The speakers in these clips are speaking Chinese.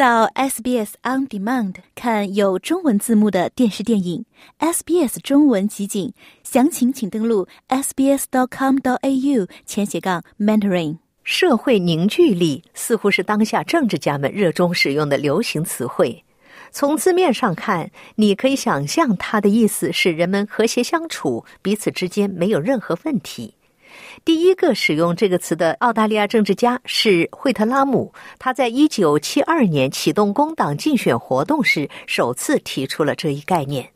到 SBS On Demand 看有中文字幕的电视电影。SBS 中文集锦，详情请登录 sbs.com.au 前斜杠 mentoring。社会凝聚力似乎是当下政治家们热衷使用的流行词汇。从字面上看，你可以想象它的意思是人们和谐相处，彼此之间没有任何问题。第一个使用这个词的澳大利亚政治家是惠特拉姆，他在1972年启动工党竞选活动时首次提出了这一概念。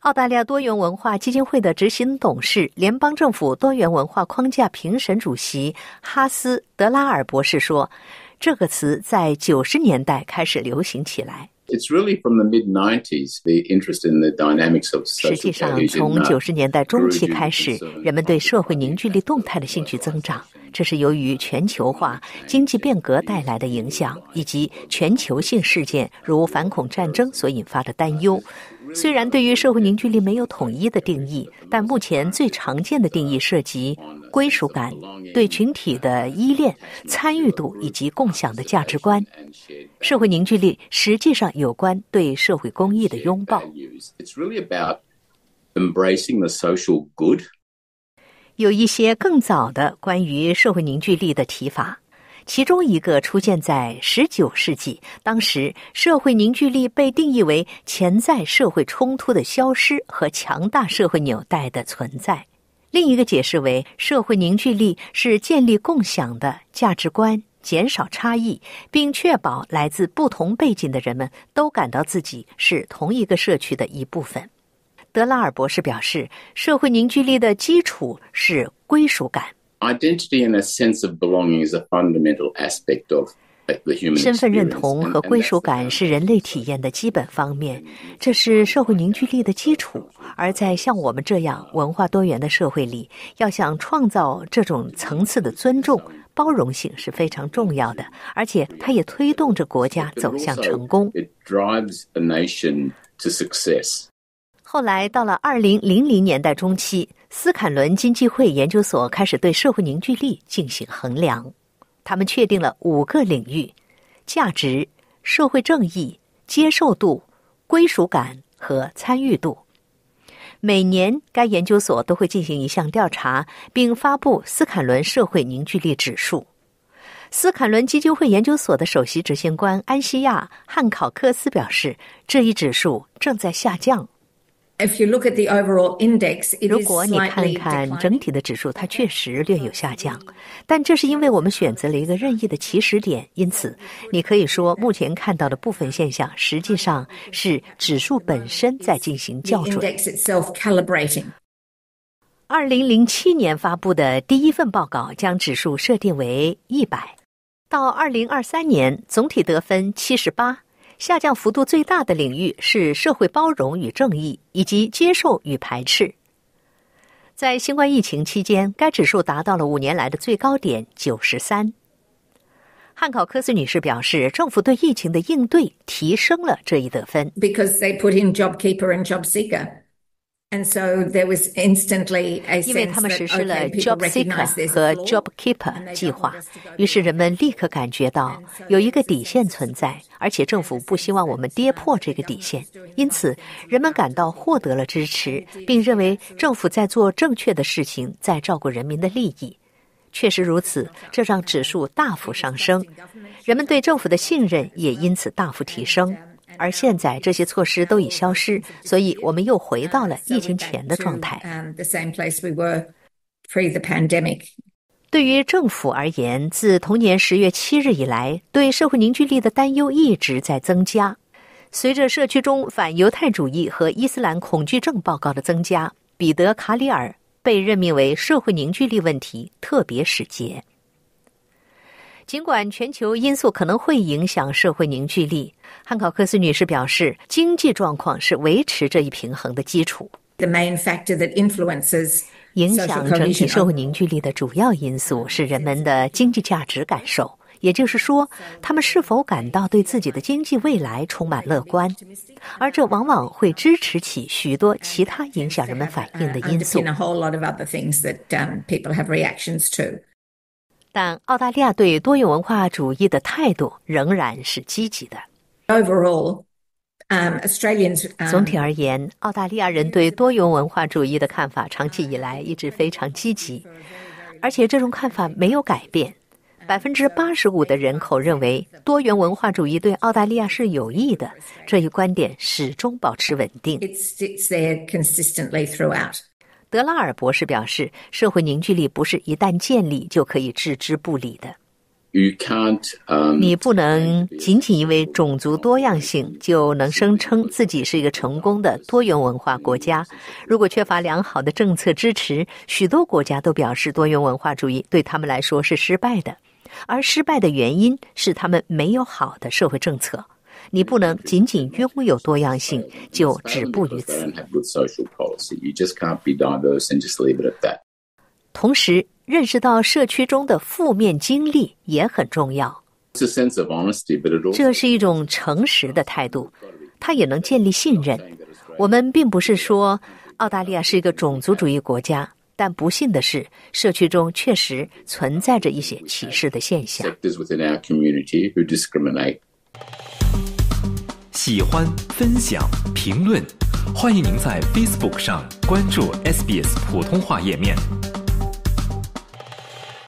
澳大利亚多元文化基金会的执行董事、联邦政府多元文化框架评审主席哈斯德拉尔博士说：“这个词在九十年代开始流行起来。” It's really from the mid '90s the interest in the dynamics of social 实际上，从九十年代中期开始，人们对社会凝聚力动态的兴趣增长，这是由于全球化、经济变革带来的影响，以及全球性事件如反恐战争所引发的担忧。虽然对于社会凝聚力没有统一的定义，但目前最常见的定义涉及归属感、对群体的依恋、参与度以及共享的价值观。社会凝聚力实际上有关对社会公益的拥抱。有一些更早的关于社会凝聚力的提法，其中一个出现在十九世纪，当时社会凝聚力被定义为潜在社会冲突的消失和强大社会纽带的存在；另一个解释为社会凝聚力是建立共享的价值观。减少差异，并确保来自不同背景的人们都感到自己是同一个社区的一部分。德拉尔博士表示，社会凝聚力的基础是归属感。身份认同和归属感是人类体验的基本方面，这是社会凝聚力的基础。而在像我们这样文化多元的社会里，要想创造这种层次的尊重。包容性是非常重要的，而且它也推动着国家走向成功。后来到了二零零零年代中期，斯坎伦经济会研究所开始对社会凝聚力进行衡量。他们确定了五个领域：价值、社会正义、接受度、归属感和参与度。每年，该研究所都会进行一项调查，并发布斯坎伦社会凝聚力指数。斯坎伦基金会研究所的首席执行官安西亚·汉考克斯表示，这一指数正在下降。If index, you look overall at the 如果你看看整体的指数，它确实略有下降，但这是因为我们选择了一个任意的起始点，因此你可以说目前看到的部分现象实际上是指数本身在进行校准。二零零七年发布的第一份报告将指数设定为一百，到二零二三年总体得分七十八。下降幅度最大的领域是社会包容与正义以及接受与排斥。在新冠疫情期间，该指数达到了五年来的最高点九十三。汉考科斯女士表示，政府对疫情的应对提升了这一得分。Because they put in job keeper and job seeker. 因为他们实施了 Job Seeker 和 Job Keeper 计划，于是人们立刻感觉到有一个底线存在，而且政府不希望我们跌破这个底线。因此，人们感到获得了支持，并认为政府在做正确的事情，在照顾人民的利益。确实如此，这让指数大幅上升，人们对政府的信任也因此大幅提升。而现在，这些措施都已消失，所以我们又回到了疫情前的状态。对于政府而言，自同年十月七日以来，对社会凝聚力的担忧一直在增加。随着社区中反犹太主义和伊斯兰恐惧症报告的增加，彼得·卡里尔被任命为社会凝聚力问题特别使节。尽管全球因素可能会影响社会凝聚力，汉考克斯女士表示，经济状况是维持这一平衡的基础。The main factor that influences 影响整体社会凝聚力的主要因素是人们的经济价值感受，也就是说，他们是否感到对自己的经济未来充满乐观，而这往往会支持起许多其他影响人们反应的因素。a whole lot of other things that people have reactions to. 但澳大利亚对多元文化主义的态度仍然是积极的。Overall, um Australians 总体而言，澳大利亚人对多元文化主义的看法长期以来一直非常积极，而且这种看法没有改变。百分之八十五的人口认为多元文化主义对澳大利亚是有益的，这一观点始终保持稳定。It s i t s there consistently throughout. 德拉尔博士表示，社会凝聚力不是一旦建立就可以置之不理的。You can't，你不能仅仅因为种族多样性就能声称自己是一个成功的多元文化国家。如果缺乏良好的政策支持，许多国家都表示多元文化主义对他们来说是失败的，而失败的原因是他们没有好的社会政策。你不能仅仅拥有多样性就止步于此。同时，认识到社区中的负面经历也很重要。这是一种诚实的态度，它也能建立信任。我们并不是说澳大利亚是一个种族主义国家，但不幸的是，社区中确实存在着一些歧视的现象。喜欢、分享、评论，欢迎您在 Facebook 上关注 SBS 普通话页面。